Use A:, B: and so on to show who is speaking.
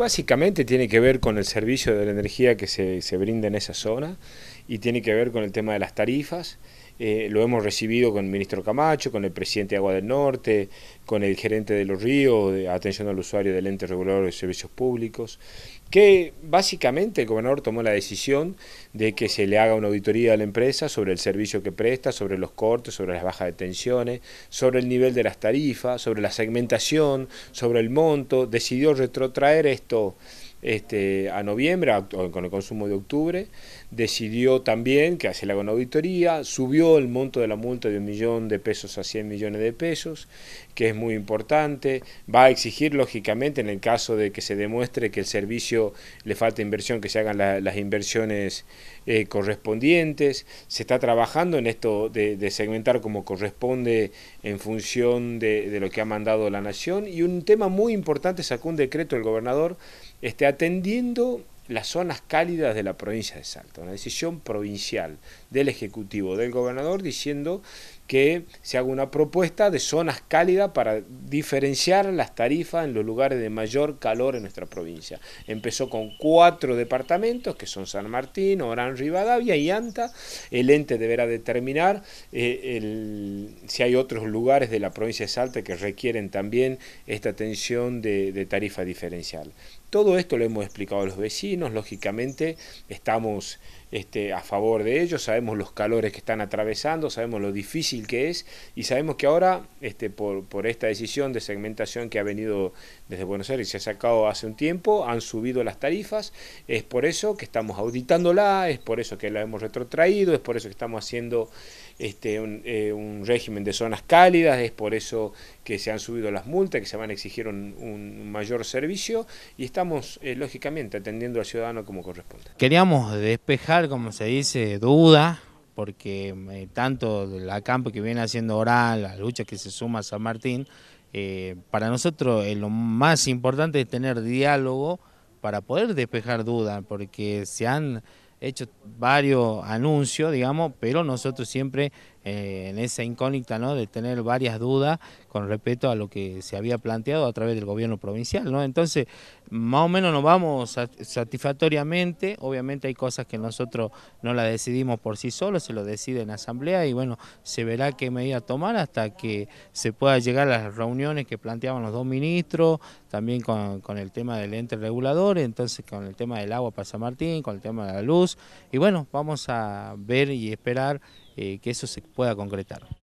A: Básicamente tiene que ver con el servicio de la energía que se, se brinda en esa zona y tiene que ver con el tema de las tarifas eh, lo hemos recibido con el ministro Camacho, con el presidente de Agua del Norte, con el gerente de Los Ríos, de atención al usuario del ente regulador de servicios públicos, que básicamente el gobernador tomó la decisión de que se le haga una auditoría a la empresa sobre el servicio que presta, sobre los cortes, sobre las bajas de tensiones, sobre el nivel de las tarifas, sobre la segmentación, sobre el monto, decidió retrotraer esto este, a noviembre, con el consumo de octubre, decidió también que hace la auditoría, subió el monto de la multa de un millón de pesos a 100 millones de pesos, que es muy importante, va a exigir lógicamente en el caso de que se demuestre que el servicio le falta inversión, que se hagan las inversiones eh, correspondientes, se está trabajando en esto de, segmentar como corresponde en función de, lo que ha mandado la Nación y un tema muy importante sacó un decreto el gobernador este atendiendo las zonas cálidas de la provincia de Salta, una decisión provincial del Ejecutivo, del gobernador, diciendo que se haga una propuesta de zonas cálidas para diferenciar las tarifas en los lugares de mayor calor en nuestra provincia. Empezó con cuatro departamentos, que son San Martín, Orán, Rivadavia y Anta. El ente deberá determinar eh, si hay otros lugares de la provincia de Salta que requieren también esta atención de, de tarifa diferencial. Todo esto lo hemos explicado a los vecinos lógicamente estamos este, a favor de ellos, sabemos los calores que están atravesando, sabemos lo difícil que es y sabemos que ahora, este, por, esta decisión de segmentación que ha venido desde Buenos Aires y se ha sacado hace un tiempo, han subido las tarifas, es por eso que estamos auditándola, es por eso que la hemos retrotraído, es por eso que estamos haciendo este, eh, un, régimen de zonas cálidas, es por eso que se han subido las multas, que se van a exigir un, mayor servicio y estamos, eh, lógicamente, atendiendo al ciudadano como corresponde.
B: Queríamos despejar, como se dice, duda, porque eh, tanto la campo que viene haciendo oral, la lucha que se suma a San Martín, eh, para nosotros eh, lo más importante es tener diálogo para poder despejar dudas, porque se han hecho varios anuncios, digamos, pero nosotros siempre eh, en esa incógnita, ¿no? De tener varias dudas con respecto a lo que se había planteado a través del gobierno provincial, ¿no? Entonces, más o menos nos vamos satisfactoriamente, obviamente hay cosas que nosotros no las decidimos por sí solos, se lo decide en asamblea y bueno, se verá qué medida tomar hasta que se pueda llegar a las reuniones que planteaban los dos ministros, también con, con el tema del ente regulador, entonces con el tema del agua para San Martín, con el tema de la luz, y bueno, vamos a ver y esperar eh, que eso se pueda concretar.